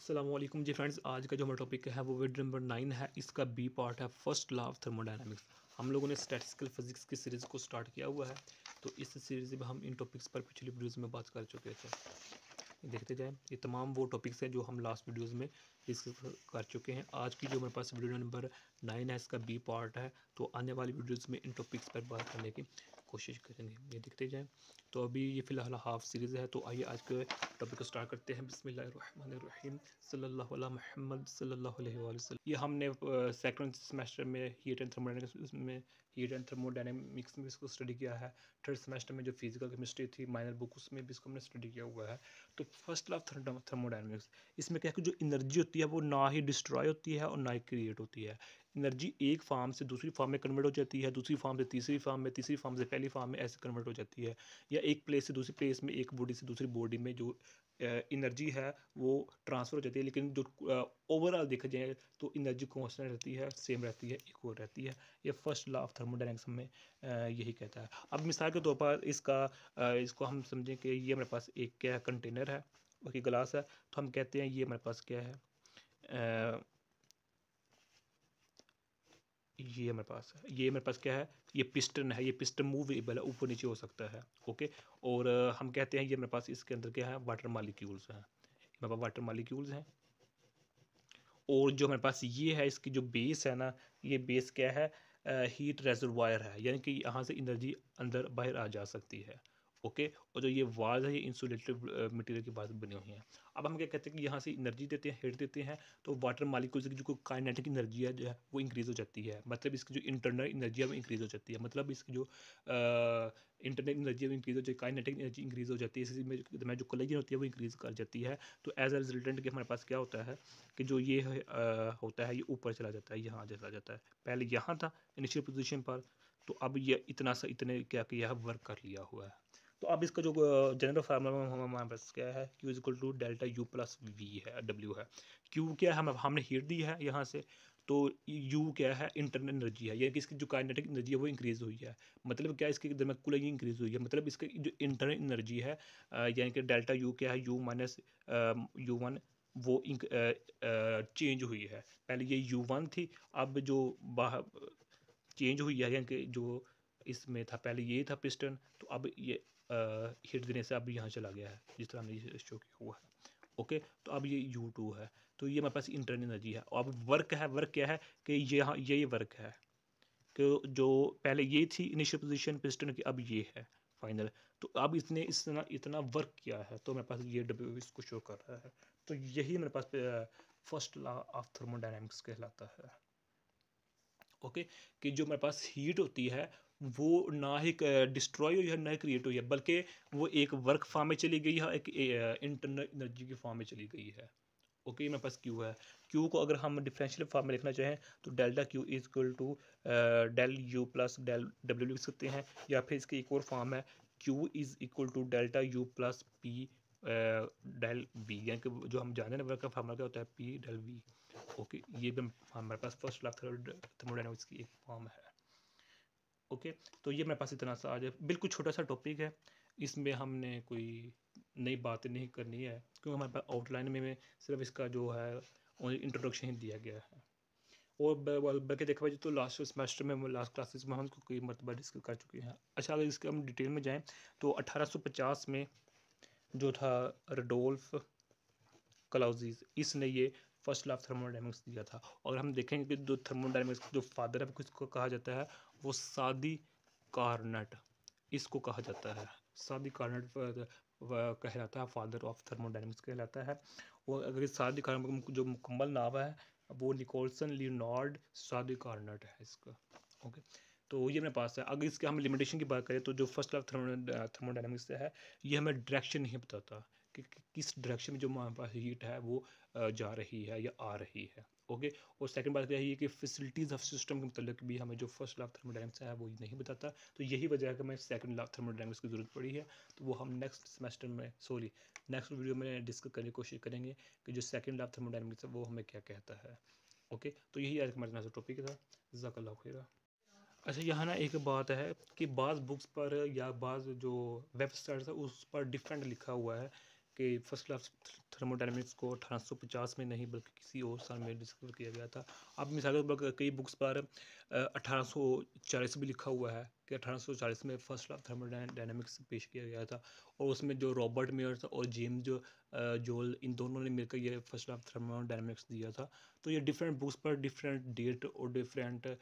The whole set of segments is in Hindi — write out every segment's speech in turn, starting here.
असलम जी फ्रेंड्स आज का जो हमारा टॉपिक है वो वेड नंबर नाइन है इसका बी पार्ट है फर्स्ट लॉ ऑफ थर्मोडाइनमिक्स हम लोगों ने स्टैटिस्टिकल फिजिक्स की सीरीज़ को स्टार्ट किया हुआ है तो इस सीरीज़ में हम इन टॉपिक्स पर पिछली वीडियोज़ में बात कर चुके थे देखते जाएँ ये तमाम वो टॉपिक्स हैं जो हम लास्ट वीडियोज़ में डिस्कस कर चुके हैं आज की जो मेरे पास वीडियो नंबर नाइन है इसका बी पार्ट है तो आने वाली वीडियोस में इन टॉपिक्स पर बात करने की कोशिश करेंगे ये देखते जाएं तो अभी ये फ़िलहाल हाफ सीरीज़ है तो आइए आज के टॉपिक को स्टार्ट करते हैं बसमीम महमद सल्ला ये हमने सेकेंड सेमेस्टर में हीट एंड थर्मोडाइनमिक्स में हीट एंड थर्मोडाइनमिक्स में इसको स्टडी किया है थर्ड सेमेस्टर में जो फिजिकल केमिस्ट्री थी माइनर बुक उसमें भी इसको हमने स्टडी किया हुआ है तो फर्स्ट लॉ थर्मोडाइनमिक्स इसमें क्या है कि जो एनर्जी होती है होती है वो ना ही डिस्ट्रॉय होती है और ना ही क्रिएट होती है एनर्जी एक फार्म से दूसरी फार्म में कन्वर्ट हो जाती है दूसरी फार्म से तीसरी फार्म में तीसरी फार्म से पहली फार्म में ऐसे कन्वर्ट हो जाती है या एक प्लेस से दूसरी प्लेस में एक बॉडी से दूसरी बॉडी में जो एनर्जी है वो ट्रांसफ़र हो जाती है लेकिन जो ओवरऑल देखा जाए तो एनर्जी कॉन्स्टेंट रहती है सेम रहती है इक्वल रहती है ये फर्स्ट लॉ ऑफ थर्मोडाइनमिक्स में यही कहता है अब मिसाल के तौर पर इसका इसको हम समझें कि ये हमारे पास एक क्या है कंटेनर है बाकी गिलास है तो हम कहते हैं ये हमारे पास क्या है ये मेरे पास है ये मेरे पास क्या है ये पिस्टन है ये पिस्टन मूवेबल है ऊपर नीचे हो सकता है ओके और हम कहते हैं ये मेरे पास इसके अंदर क्या है वाटर मालिक्यूल्स हैं मेरे पास वाटर मालिक्यूल्स हैं और जो मेरे पास ये है इसकी जो बेस है ना ये बेस क्या है हीट रेजरवायर है यानी कि यहाँ से एनर्जी अंदर बाहर आ जा सकती है ओके और जो ये वाल है ये इंसुलेटेड मटेरियल के बाद बनी हुई हैं अब हम क्या कहते हैं कि यहाँ से एनर्जी देते हैं हेट देते हैं तो वाटर मालिक्यूल्स की जो काइनेटिक एनर्जी है जो है वो इंक्रीज़ हो जाती है मतलब इसकी जो इंटरनल एनर्जी है वो इंक्रीज़ हो जाती है मतलब इसकी जो इंटरनल एनर्जी वो इंक्रीज़ हो जाती है काइनेटिक एनर्जी इंक्रीज़ हो जाती है इसी जो, कलेजन होती है वो इंक्रीज़ कर जाती है तो एज ए रिजल्टेंट के हमारे पास क्या होता है कि जो ये होता है ये ऊपर चला जाता है यहाँ चला जाता है पहले यहाँ था इनिशियल पोजिशन पर तो अब ये इतना सा इतने क्या किया है वर्क कर लिया हुआ है तो अब इसका जो जनरल फार्मूला हमारे पास क्या है Q is equal to delta U plus V है डब्ल्यू है क्यू क्या है हम हमने हीट दी है यहाँ से तो यू क्या है इंटरनल एनर्जी है यानी कि इसकी जो काइनेटिक एनर्जी है वो इंक्रीज़ हुई है मतलब क्या इसके अंदर में कूलिंग इंक्रीज़ हुई है मतलब इसकी जो इंटरनल एनर्जी है यानी कि डेल्टा यू क्या है यू माइनस यू वन वो इंक, आ, आ, चेंज हुई है पहले ये यू वन थी अब जो बाहर चेंज हुई है यानी कि जो इसमें था पहले ये था पिस्टन तो अब ये हिट देने से अब यहाँ चला गया है जिस तरह हमने शो किया हुआ है ओके तो अब ये यू टू है तो ये हमारे पास इंटरनल एनर्जी है अब वर्क है वर्क क्या है कि यहाँ ये, ये वर्क है कि जो पहले ये थी इनिशियल पोजिशन पिस्टन की अब ये है फाइनल तो अब इसने इतना इतना वर्क किया है तो मेरे पास ये डब्ल्यू इसको शो कर रहा है तो यही मेरे पास फर्स्ट लॉ ऑफ थर्मोडाइनमिक्स कहलाता है ओके कि जो हमारे पास हीट होती है वो ना ही डिस्ट्रॉय हुई है ना ही क्रिएट हुई है बल्कि वो एक वर्क फॉर्म में चली गई है एक इंटरनल एनर्जी के फॉर्म में चली गई है ओके मेरे पास क्यू है क्यू को अगर हम डिफरेंशियल फॉर्म में लिखना चाहें तो delta Q is equal to del U plus del W लिख सकते हैं या फिर इसकी एक और फॉर्म है Q is equal to delta U plus P del B यानी कि जो हम जाने वर्क का फॉर्मूला क्या होता है पी डेल वी ओके ये भी हमारे पास फर्स्ट लॉ थर्मोडाइनमिक्स की एक फॉर्म है ओके तो ये मेरे पास इतना सा आज बिल्कुल छोटा सा टॉपिक है इसमें हमने कोई नई बात नहीं करनी है क्योंकि हमारे पास आउटलाइन में, में सिर्फ इसका जो है इंट्रोडक्शन ही दिया गया है और बल्कि देखा जाए तो लास्ट सेमेस्टर में लास्ट क्लासेस में हम इसको कई मरतबा डिस्कस कर चुके हैं अच्छा अगर इसके हम डिटेल में जाएँ तो 1850 में जो था रडोल्फ क्लाउजीज इसने ये फर्स्ट लॉ ऑफ थर्मोडाइनमिक्स दिया था और हम देखेंगे कि जो थर्मोडाइनमिक्स जो फादर है किसको कहा जाता है वो सादी कार्नट इसको कहा जाता है शादी कार्नट कहलाता है फादर ऑफ थर्मोडाइनमिक्स कहलाता है और अगर शादी कार्नट जो मुकम्मल नाम है वो निकोलसन लियोनार्ड सादी कार्नट है इसका ओके तो ये मेरे पास है अगर इसके हम लिमिटेशन की बात करें तो जो फर्स्ट लॉ थर्मोडाइनमिक्स है ये हमें डायरेक्शन नहीं बताता कि, किस डायरेक्शन में जो हमारे पास हीट है वो जा रही है या आ रही है ओके और सेकंड बात यही है कि फैसिलिटीज़ ऑफ सिस्टम के मतलब भी हमें जो फर्स्ट लाफ थर्मोडाइनमिक्स है वो नहीं बताता तो यही वजह है कि हमें सेकंड लाफ थर्मोडाइनमिक्स की ज़रूरत पड़ी है तो वो हम नेक्स्ट सेमेस्टर में सॉरी नेक्स्ट वीडियो में डिस्कस करने की कोशिश करेंगे कि जो सेकंड लाफ थर्मोडाइनमिक्स है वो हमें क्या कहता है ओके तो यही आज हमारे नाजुक टॉपिक था जकल्ला खेरा अच्छा यहाँ ना एक बात है कि बाज़ बुक्स पर या बाज़ जो वेबसाइट्स है उस पर डिफरेंट लिखा हुआ है के फर्स्ट क्लास थर्मोडाइनमिक्स को 1850 में नहीं बल्कि किसी और साल में डिस्कवर किया गया था अब मिसाल के तौर कई बुक्स पर 1840 भी लिखा हुआ है कि 1840 में फर्स्ट क्लास थर्मोडाइनमिक्स पेश किया गया था और उसमें जो रॉबर्ट मेयर और जेम्स जो जोल इन दोनों ने मिलकर ये फर्स्ट क्लास थर्मोडाइनमिक्स दिया था तो ये डिफरेंट बुक्स पर डिफरेंट डेट और डिफरेंट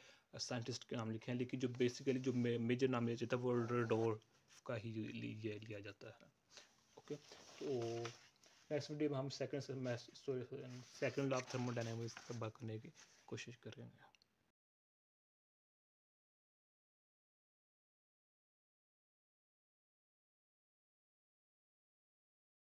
साइंटिस्ट के नाम लिखे हैं लेकिन जो बेसिकली जो मेजर नाम लिया जाता है वो रडोर का ही लिया जाता है ओके तो नेक्स्ट वीडियो में हम second second law of thermodynamics पर बात करने की कोशिश करेंगे